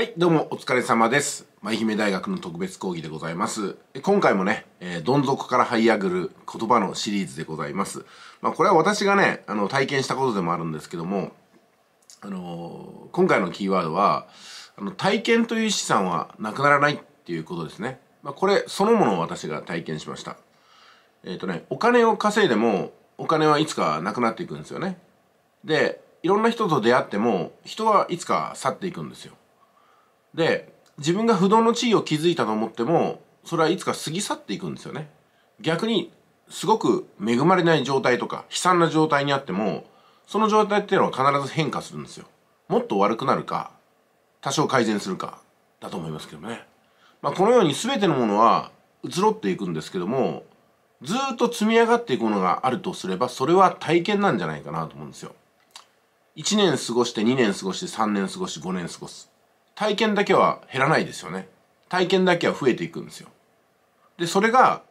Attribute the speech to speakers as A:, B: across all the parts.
A: はい、どうもお疲れ様です。愛媛大学の特別講義でございます。今回もね、えー、どん底から這い上がる言葉のシリーズでございます。まあ、これは私がね、あの、体験したことでもあるんですけども、あのー、今回のキーワードは、あの、体験という資産はなくならないっていうことですね。まあ、これそのものを私が体験しました。えっ、ー、とね、お金を稼いでも、お金はいつかなくなっていくんですよね。で、いろんな人と出会っても、人はいつか去っていくんですよ。で自分が不動の地位を築いたと思ってもそれはいつか過ぎ去っていくんですよね逆にすごく恵まれない状態とか悲惨な状態にあってもその状態っていうのは必ず変化するんですよもっと悪くなるか多少改善するかだと思いますけどね、まあ、このように全てのものは移ろっていくんですけどもずっと積み上がっていくものがあるとすればそれは体験なんじゃないかなと思うんですよ1年過ごして2年過ごして3年過ごし5年過ごす体験だけは減らないですよね体験だけは増えていくんですよでそれが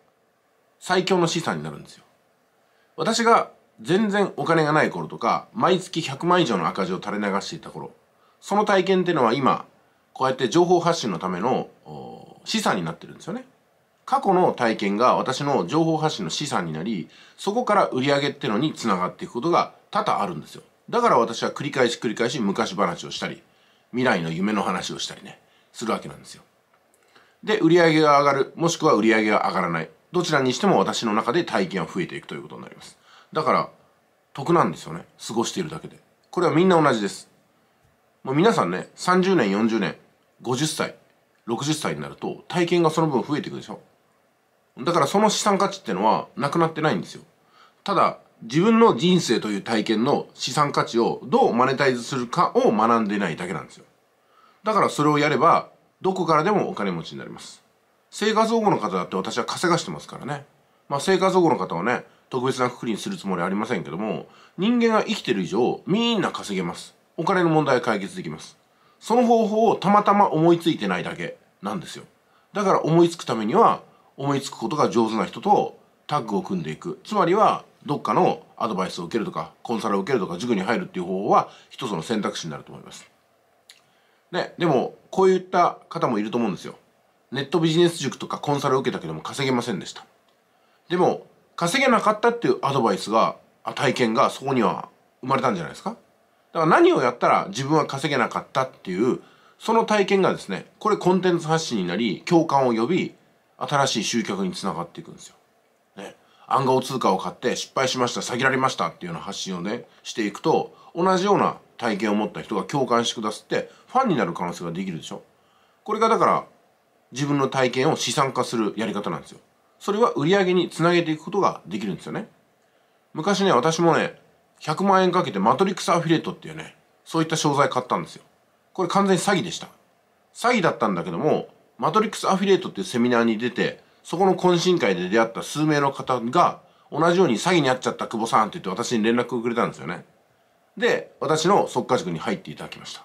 A: 最強の資産になるんですよ私が全然お金がない頃とか毎月100万以上の赤字を垂れ流していた頃その体験っていうのは今こうやって情報発信のための資産になってるんですよね過去の体験が私の情報発信の資産になりそこから売り上げってのにつながっていくことが多々あるんですよだから私は繰り返し繰り返し昔話をしたり未来の夢の話をしたりねするわけなんですよで売上が上がるもしくは売上が上がらないどちらにしても私の中で体験は増えていくということになりますだから得なんですよね過ごしているだけでこれはみんな同じですもう皆さんね30年40年50歳60歳になると体験がその分増えていくでしょだからその資産価値ってのはなくなってないんですよただ自分の人生という体験の資産価値をどうマネタイズするかを学んでないだけなんですよ。だからそれをやれば、どこからでもお金持ちになります。生活保護の方だって私は稼がしてますからね。まあ生活保護の方はね、特別な括くりにするつもりはありませんけども、人間が生きてる以上、みんな稼げます。お金の問題解決できます。その方法をたまたま思いついてないだけなんですよ。だから思いつくためには、思いつくことが上手な人とタッグを組んでいく。つまりは、どっかのアドバイスを受けるとかコンサルを受けるとか塾に入るっていう方法は一つの選択肢になると思います。ね、でもこういった方もいると思うんですよ。ネットビジネス塾とかコンサルを受けたけども稼げませんでした。でも稼げなかったっていうアドバイスが体験がそこには生まれたんじゃないですかだから何をやったら自分は稼げなかったっていうその体験がですねこれコンテンツ発信になり共感を呼び新しい集客につながっていくんですよ。暗号通貨を買って失敗しました下げられましたっていうような発信をねしていくと同じような体験を持った人が共感してくださってファンになる可能性ができるでしょこれがだから自分の体験を資産化するやり方なんですよそれは売り上げにつなげていくことができるんですよね昔ね私もね100万円かけてマトリックスアフィリエイトっていうねそういった商材買ったんですよこれ完全に詐欺でした詐欺だったんだけどもマトリックスアフィリエイトっていうセミナーに出てそこの懇親会で出会った数名の方が、同じように詐欺に遭っちゃった久保さんって言って私に連絡をくれたんですよね。で、私の即化塾に入っていただきました。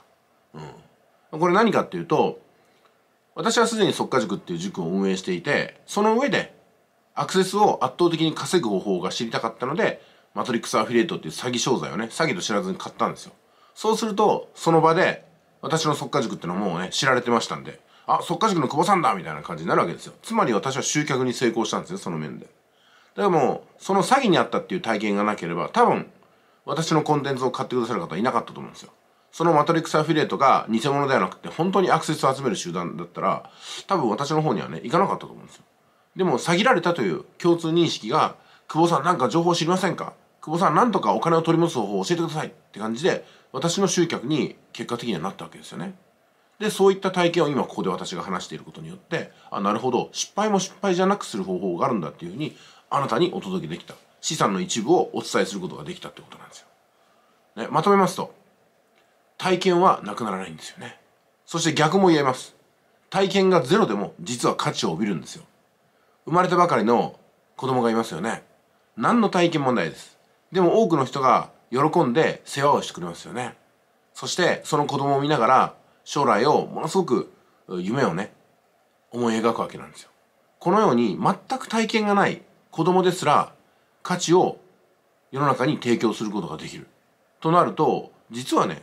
A: うん。これ何かっていうと、私はすでに即化塾っていう塾を運営していて、その上で、アクセスを圧倒的に稼ぐ方法が知りたかったので、マトリックスアフィリエイトっていう詐欺商材をね、詐欺と知らずに買ったんですよ。そうすると、その場で、私の即化塾っていうのはもうね、知られてましたんで、あそっか塾の久保さんだみたいな感じになるわけですよつまり私は集客に成功したんですよその面ででもその詐欺にあったっていう体験がなければ多分私のコンテンツを買ってくださる方はいなかったと思うんですよそのマトリックスアフィリエイトが偽物ではなくて本当にアクセスを集める集団だったら多分私の方にはね行かなかったと思うんですよでも詐欺られたという共通認識が久保さんなんか情報知りませんか久保さんなんとかお金を取り戻す方法を教えてくださいって感じで私の集客に結果的にはなったわけですよねでそういった体験を今ここで私が話していることによってあなるほど失敗も失敗じゃなくする方法があるんだっていうふうにあなたにお届けできた資産の一部をお伝えすることができたってことなんですよ、ね、まとめますと体験はなくならないんですよねそして逆も言えます体験がゼロでも実は価値を帯びるんですよ生まれたばかりの子供がいますよね何の体験もないですでも多くの人が喜んで世話をしてくれますよねそしてその子供を見ながら将来をものすごく夢をね思い描くわけなんですよ。このように全く体験がない子供ですら価値を世の中に提供することができる。となると実はね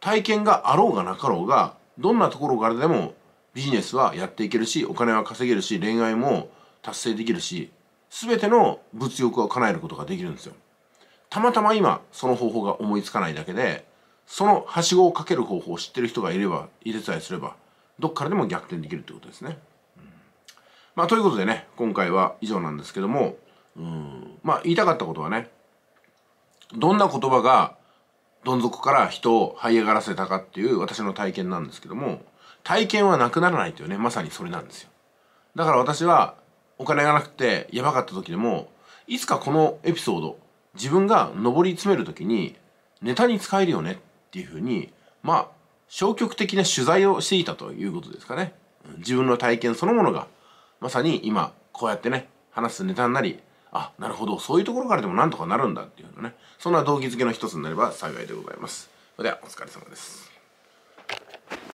A: 体験があろうがなかろうがどんなところからでもビジネスはやっていけるしお金は稼げるし恋愛も達成できるしすべての物欲を叶えることができるんですよ。たまたま今その方法が思いつかないだけでそのはしごをかける方法を知ってる人がいれば入れさえすればどっからでも逆転できるってことですね。まあということでね今回は以上なんですけどもまあ言いたかったことはねどんな言葉がどん底から人を這い上がらせたかっていう私の体験なんですけども体験はなくならないというねまさにそれなんですよ。だから私はお金がなくてやばかった時でもいつかこのエピソード自分が上り詰める時にネタに使えるよねっていうふうにまあ消極的な取材をしていたということですかね自分の体験そのものがまさに今こうやってね話すネタになりあなるほどそういうところからでもなんとかなるんだっていうのねそんな動機づけの一つになれば幸いでございますそれではお疲れ様です